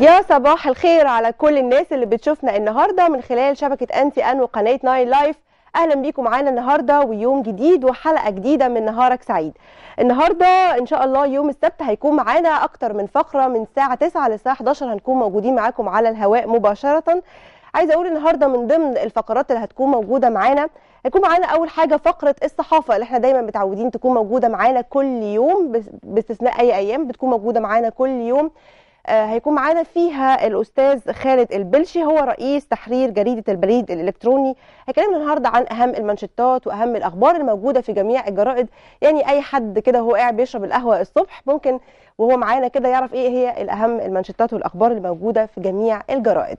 يا صباح الخير على كل الناس اللي بتشوفنا النهارده من خلال شبكه انتي ان وقناه ناين لايف اهلا بيكم معانا النهارده ويوم جديد وحلقه جديده من نهارك سعيد النهارده ان شاء الله يوم السبت هيكون معانا اكتر من فقره من الساعه 9 للساعه 11 هنكون موجودين معاكم على الهواء مباشره عايزه اقول النهارده من ضمن الفقرات اللي هتكون موجوده معانا هيكون معانا اول حاجه فقره الصحافه اللي احنا دايما متعودين تكون موجوده معانا كل يوم باستثناء اي ايام بتكون موجوده معانا كل يوم آه، هيكون معانا فيها الاستاذ خالد البلشي هو رئيس تحرير جريده البريد الالكتروني هيكلمنا النهارده عن اهم المانشيتات واهم الاخبار الموجوده في جميع الجرائد يعني اي حد كده وهو قاعد بيشرب القهوه الصبح ممكن وهو معانا كده يعرف ايه هي الاهم المانشيتات والاخبار الموجوده في جميع الجرائد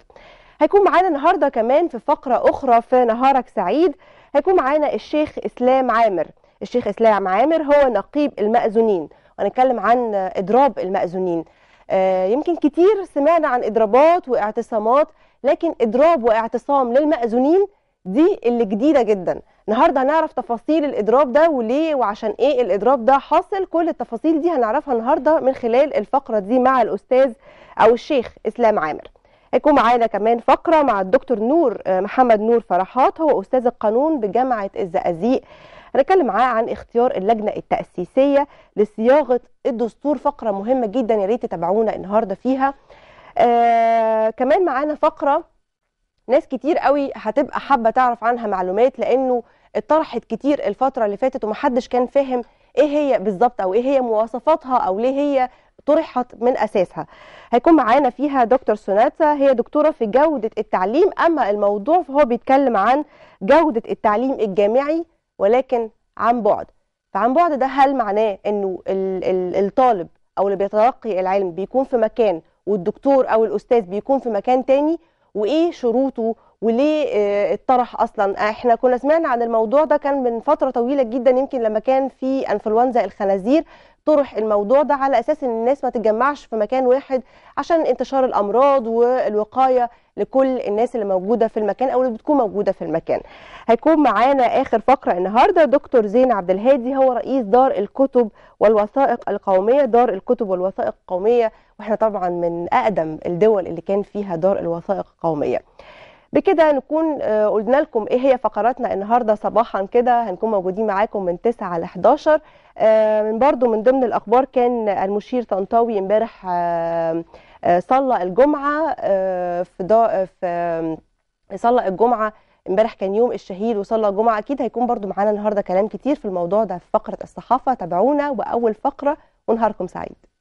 هيكون معانا النهارده كمان في فقره اخرى في نهارك سعيد هيكون معانا الشيخ اسلام عامر الشيخ اسلام عامر هو نقيب المأذونين ونتكلم عن اضراب المأذونين آه، يمكن كتير سمعنا عن اضرابات واعتصامات لكن اضراب واعتصام للمأذونين دي اللي جديده جدا النهارده هنعرف تفاصيل الاضراب ده وليه وعشان ايه الاضراب ده حاصل كل التفاصيل دي هنعرفها النهارده من خلال الفقره دي مع الاستاذ او الشيخ اسلام عامر هيكون معانا كمان فقره مع الدكتور نور آه، محمد نور فرحات هو استاذ القانون بجامعه الزقازيق هنتكلم معاه عن اختيار اللجنه التاسيسيه لصياغه الدستور فقره مهمه جدا يا ريت تتابعونا النهارده فيها آه كمان معانا فقره ناس كتير قوي هتبقى حابه تعرف عنها معلومات لانه اتطرحت كتير الفتره اللي فاتت ومحدش كان فاهم ايه هي بالظبط او ايه هي مواصفاتها او ليه هي طرحت من اساسها هيكون معانا فيها دكتور سوناتا هي دكتوره في جوده التعليم اما الموضوع فهو بيتكلم عن جوده التعليم الجامعي ولكن عن بعد فعن بعد ده هل معناه انه الطالب او اللي بيتلقي العلم بيكون في مكان والدكتور او الاستاذ بيكون في مكان تاني وايه شروطه وليه آه، اتطرح اصلا آه، احنا كنا سمعنا عن الموضوع ده كان من فتره طويله جدا يمكن لما كان في انفلونزا الخنازير طرح الموضوع ده على اساس ان الناس ما تتجمعش في مكان واحد عشان انتشار الامراض والوقايه لكل الناس اللي موجوده في المكان او اللي بتكون موجوده في المكان. هيكون معانا اخر فقره النهارده دكتور زين عبد الهادي هو رئيس دار الكتب والوثائق القوميه، دار الكتب والوثائق القوميه واحنا طبعا من اقدم الدول اللي كان فيها دار الوثائق القوميه. بكده نكون آه، قلنا لكم ايه هي فقراتنا النهارده صباحا كده هنكون موجودين معاكم من 9 ل 11 من برضو من ضمن الاخبار كان المشير طنطاوي امبارح آه، آه، صلى الجمعه في دا في صلى الجمعه امبارح كان يوم الشهيد وصلى الجمعه اكيد هيكون برضو معانا النهارده كلام كتير في الموضوع ده في فقره الصحافه تابعونا واول فقره ونهاركم سعيد